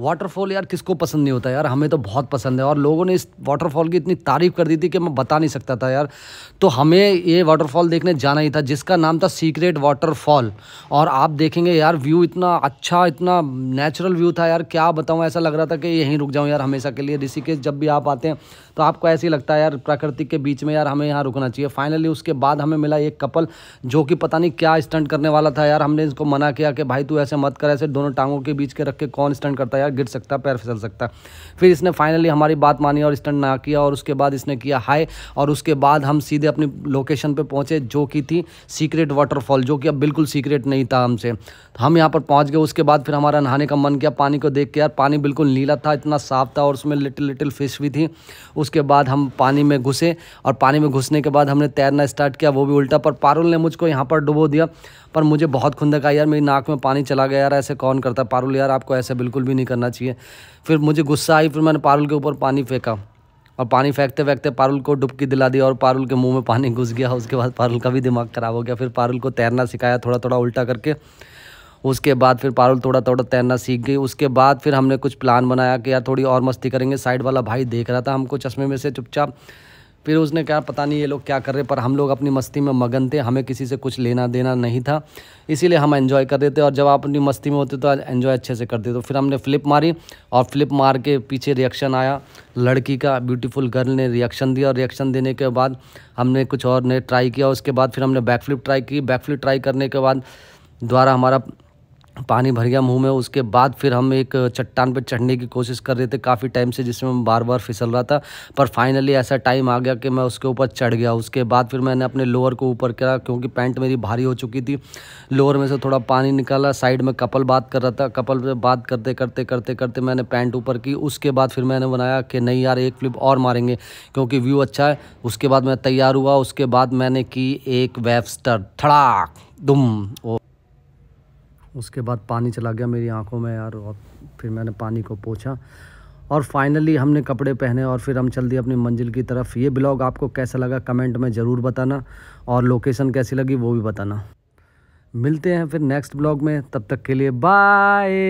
waterfall यार किसको पसंद नहीं होता यार हमें तो बहुत पसंद है और लोगों ने इस वाटरफॉल की इतनी तारीफ़ कर दी थी कि मैं बता नहीं सकता था यार तो हमें ये वाटरफॉल देखने जाना ही था जिसका नाम था सीक्रेट वाटरफॉल और आप देखेंगे यार व्यू इतना अच्छा इतना नेचुरल व्यू था यार क्या बताऊँ ऐसा लग रहा था कि यहीं रुक जाऊँ यार हमेशा के लिए ऋषिकेश जब भी आप आते हैं तो आपको ऐसे ही लगता है यार प्राकृतिक के बीच में यार हमें यहाँ रुकना चाहिए फाइनली उसके बाद हमें मिला एक कपल जो कि पता नहीं क्या स्टंट करने वाला था यार हमने इसको मना किया कि भाई तू ऐसे मत कर ऐसे दोनों टांगों के बीच के रख के कौन स्टंट करता है यार गिर सकता पैर फिसल सकता फिर इसने फाइनली हमारी बात मानी और स्टंट ना किया और उसके बाद इसने किया हाई और उसके बाद हम सीधे अपनी लोकेशन पर पहुँचे जो कि थी सीक्रेट वाटरफॉल जो कि अब बिल्कुल सीक्रेट नहीं था हमसे हम यहाँ पर पहुँच गए उसके बाद फिर हमारा नहाने का मन किया पानी को देख के यार पानी बिल्कुल नीला था इतना साफ था और उसमें लिटिल लिटिल फिश भी थी उसके बाद हम पानी में घुसे और पानी में घुसने के बाद हमने तैरना स्टार्ट किया वो भी उल्टा पर पारुल ने मुझको यहाँ पर डुबो दिया पर मुझे बहुत खुंदक आई यार मेरी नाक में पानी चला गया यार ऐसे कौन करता पारुल यार आपको ऐसे बिल्कुल भी नहीं कर करना चाहिए फिर मुझे गुस्सा आई फिर मैंने पारुल के ऊपर पानी फेंका और पानी फेंकते फेंकते पारुल को डुबकी दिला दिया और पारुल के मुंह में पानी घुस गया उसके बाद पारुल का भी दिमाग ख़राब हो गया फिर पारुल को तैरना सिखाया थोड़ा थोड़ा उल्टा करके उसके बाद फिर पारुल थोड़ा थोड़ा तैरना सीख गई उसके बाद फिर हमने कुछ प्लान बनाया कि यार थोड़ी और मस्ती करेंगे साइड वाला भाई देख रहा था हमको चश्मे में से चुपचाप फिर उसने कहा पता नहीं ये लोग क्या कर रहे पर हम लोग अपनी मस्ती में मगन थे हमें किसी से कुछ लेना देना नहीं था इसीलिए हम एंजॉय कर रहे थे और जब आप अपनी मस्ती में होते तो एंजॉय अच्छे से करते तो फिर हमने फ्लिप मारी और फ्लिप मार के पीछे रिएक्शन आया लड़की का ब्यूटीफुल गर्ल ने रिएक्शन दिया और रिएक्शन देने के बाद हमने कुछ और ने ट्राई किया उसके बाद फिर हमने बैक फ्लिप ट्राई की बैक फ्लिप ट्राई करने के बाद द्वारा हमारा पानी भर गया मुंह में उसके बाद फिर हम एक चट्टान पर चढ़ने की कोशिश कर रहे थे काफ़ी टाइम से जिसमें बार बार फिसल रहा था पर फाइनली ऐसा टाइम आ गया कि मैं उसके ऊपर चढ़ गया उसके बाद फिर मैंने अपने लोअर को ऊपर करा क्योंकि पैंट मेरी भारी हो चुकी थी लोअर में से थोड़ा पानी निकाला साइड में कपल बात कर रहा था कपल पर बात करते करते करते करते मैंने पैंट ऊपर की उसके बाद फिर मैंने बनाया कि नहीं यार एक फ्लिप और मारेंगे क्योंकि व्यू अच्छा है उसके बाद मैं तैयार हुआ उसके बाद मैंने की एक वेबस्टर थड़ा दुम उसके बाद पानी चला गया मेरी आंखों में यार और फिर मैंने पानी को पोछा और फाइनली हमने कपड़े पहने और फिर हम चल दिए अपनी मंजिल की तरफ ये ब्लॉग आपको कैसा लगा कमेंट में ज़रूर बताना और लोकेशन कैसी लगी वो भी बताना मिलते हैं फिर नेक्स्ट ब्लॉग में तब तक के लिए बाय